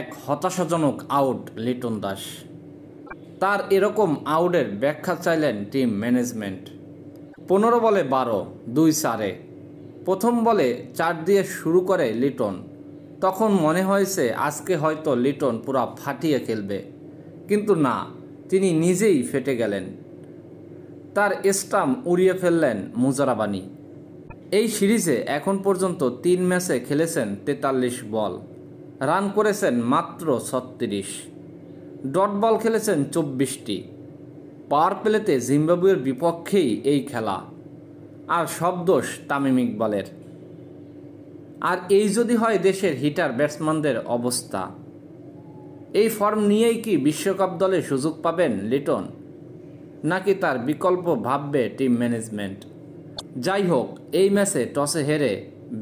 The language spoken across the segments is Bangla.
এক হতাশাজনক আউট লিটন দাস তার এরকম আউটের ব্যাখ্যা চাইলেন টিম ম্যানেজমেন্ট পনেরো বলে বারো দুই সারে প্রথম বলে চার দিয়ে শুরু করে লিটন তখন মনে হয়েছে আজকে হয়তো লিটন পুরা ফাটিয়ে খেলবে কিন্তু না তিনি নিজেই ফেটে গেলেন তার স্টাম উড়িয়ে ফেললেন মুজারাবানি এই সিরিজে এখন পর্যন্ত তিন ম্যাচে খেলেছেন তেতাল্লিশ বল রান করেছেন মাত্র ছত্রিশ ডট বল খেলেছেন চব্বিশটি পাওয়ার প্লেতে জিম্বাবুয়ের বিপক্ষেই এই খেলা আর সব দোষ তামিম ইকবালের আর এই যদি হয় দেশের হিটার ব্যাটসম্যানদের অবস্থা এই ফর্ম নিয়েই কি বিশ্বকাপ দলে সুযোগ পাবেন লিটন নাকি তার বিকল্প ভাববে টিম ম্যানেজমেন্ট যাই হোক এই ম্যাচে টসে হেরে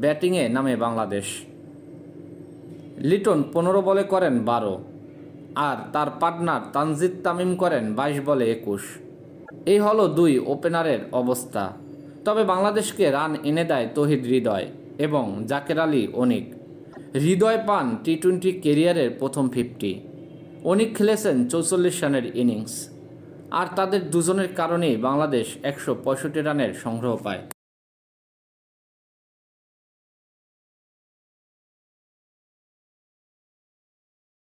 ব্যাটিংয়ে নামে বাংলাদেশ লিটন পনেরো বলে করেন বারো আর তার পার্টনার তানজিদ তামিম করেন বাইশ বলে একুশ এই হলো দুই ওপেনারের অবস্থা তবে বাংলাদেশকে রান এনে দেয় তহিদ হৃদয় এবং জাকের আলী অনিক হৃদয় পান টি টোয়েন্টি কেরিয়ারের প্রথম ফিফটি অনিক খেলেছেন চৌচল্লিশ রানের ইনিংস আর তাদের দুজনের কারণেই বাংলাদেশ একশো রানের সংগ্রহ পায়